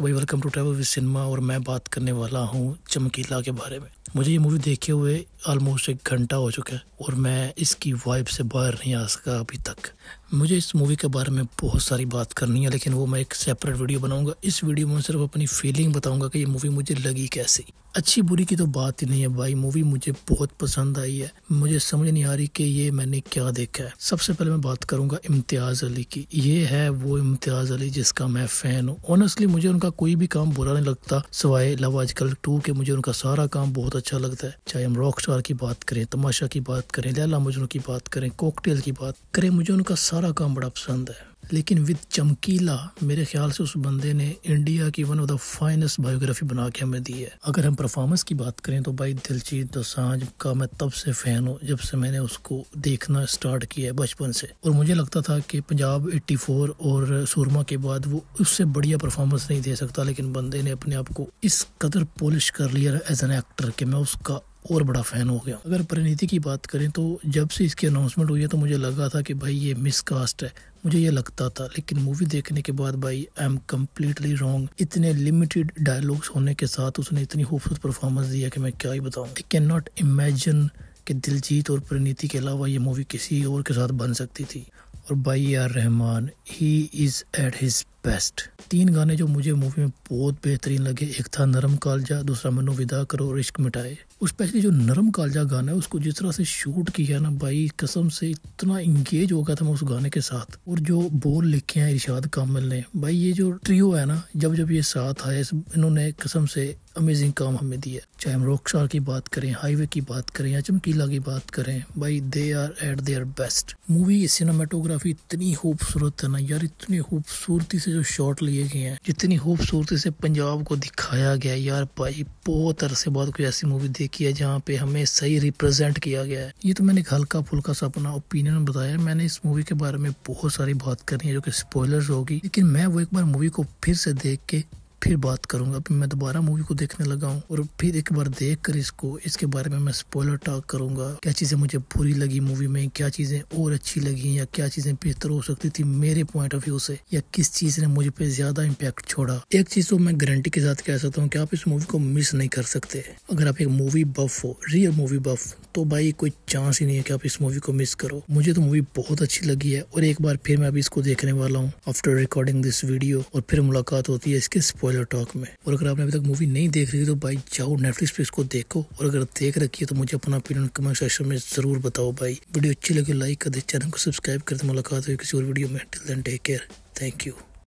तो भाई welcome to travel with cinema और मैं बात करने वाला हूँ चमकीला के बारे में मुझे ये मूवी देखे हुए ऑलमोस्ट एक घंटा हो चुका है और मैं इसकी वाइब से बाहर नहीं आ सका अभी तक मुझे इस मूवी के बारे में बहुत सारी बात करनी है लेकिन वो मैं एक सेपरेट वीडियो बनाऊंगा इस वीडियो में सिर्फ अपनी फीलिंग बताऊंगा कि ये मूवी मुझे लगी कैसी अच्छी बुरी की तो बात ही नहीं है भाई मूवी मुझे बहुत पसंद आई है मुझे समझ नहीं आ रही कि ये मैंने क्या देखा है सबसे पहले मैं बात करूंगा इम्तियाज़ अली की ये है वो इम्तियाज़ अली जिसका मैं फ़ैन हूँ ऑनेस्टली मुझे उनका कोई भी काम बुरा नहीं लगता सिवाय लव आजकल टू के मुझे उनका सारा काम बहुत अच्छा लगता है चाहे हम रॉक स्टार की बात करें तमाशा की बात करें लैला मजनू की बात करें कॉकटेल की बात करें मुझे उनका सारा सारा काम बड़ा पसंद है लेकिन विद चमकीला मेरे ख्याल से उस बंदे ने इंडिया की one of the finest biography बना के हमें दी है अगर हम परफॉर्मेंस की बात करें तो भाई दिलजीत दोसांझ का मैं तब से फ़ैन हूँ जब से मैंने उसको देखना स्टार्ट किया है बचपन से और मुझे लगता था कि पंजाब 84 और सुरमा के बाद वो उससे बढ़िया परफॉर्मेंस नहीं दे सकता लेकिन बंदे ने अपने आप को इस कदर पॉलिश कर लिया एज एन एक्टर कि मैं उसका और बड़ा फ़ैन हो गया अगर परिणीति की बात करें तो जब से इसकी अनाउंसमेंट हुई है तो मुझे लगा था कि भाई ये मिसकास्ट है मुझे ये लगता था लेकिन मूवी देखने के बाद भाई आई एम कम्प्लीटली रॉन्ग इतने लिमिटेड डायलॉग्स होने के साथ उसने इतनी खूबसूरत परफॉर्मेंस दी है कि मैं क्या ही बताऊँ आई कैन नॉट इमेजिन कि दिलजीत और परिणीति के अलावा ये मूवी किसी और के साथ बन सकती थी और by R Rahman he is at his best तीन गाने जो मुझे मूवी में बहुत बेहतरीन लगे एक था नरम कालजा दूसरा मनो विदा करो और इश्क मिटाए उस स्पेशली जो नरम कालजा गाना है उसको जिस तरह से शूट किया ना भाई कसम से इतना इंगेज हो गया था मैं उस गाने के साथ और जो बोल लिखे हैं इरशाद कामिल ने भाई ये जो ट्रियो है ना जब जब ये साथ आए इन्होंने कसम से अमेजिंग काम हमें दिया चाहे हम रोकशार की बात करें हाईवे की बात करें या चमकीला की बात करें भाई they are at their best movie cinematography इतनी खूबसूरत है ना यार इतनी खूबसूरती से जो शॉट लिए गए हैं जितनी खूबसूरती से पंजाब को दिखाया गया यार भाई बहुत अरसे बाद कोई ऐसी मूवी देख की है जहाँ पे हमें सही रिप्रेजेंट किया गया है ये तो मैंने एक हल्का फुल्का सा अपना ओपिनियन बताया मैंने इस मूवी के बारे में बहुत सारी बात करनी है जो कि स्पॉयलर्स होगी लेकिन मैं वो एक बार मूवी को फिर से देख के फिर बात करूंगा फिर मैं दोबारा मूवी को देखने लगा हूँ और फिर एक बार देख कर इसको इसके बारे में मैं स्पॉयलर टॉक करूंगा क्या चीज़ें मुझे बुरी लगी मूवी में क्या चीज़ें और अच्छी लगी या क्या चीज़ें बेहतर हो सकती थी मेरे पॉइंट ऑफ व्यू से या किस चीज़ ने मुझे पे ज़्यादा इम्पेक्ट छोड़ा एक चीज़ तो मैं गारंटी के साथ कह सकता हूँ कि आप इस मूवी को मिस नहीं कर सकते अगर आप एक मूवी बफ हो रियल मूवी बफ तो भाई कोई चांस ही नहीं है कि आप इस मूवी को मिस करो मुझे तो मूवी बहुत अच्छी लगी है और एक बार फिर मैं अभी इसको देखने वाला हूँ आफ्टर रिकॉर्डिंग दिस वीडियो और फिर मुलाकात होती है इसके स्पॉय स्पॉयलर टॉक में और अगर आपने अभी तक मूवी नहीं देख रही है तो भाई जाओ नेटफ्लिक्स पे इसको देखो और अगर देख रखी है तो मुझे अपना ओपिनियन कमेंट सेक्शन में जरूर बताओ भाई वीडियो अच्छी लगे लाइक कर दे चैनल को सब्सक्राइब कर दे मुलाकात हुई किसी और वीडियो में till then take care thank you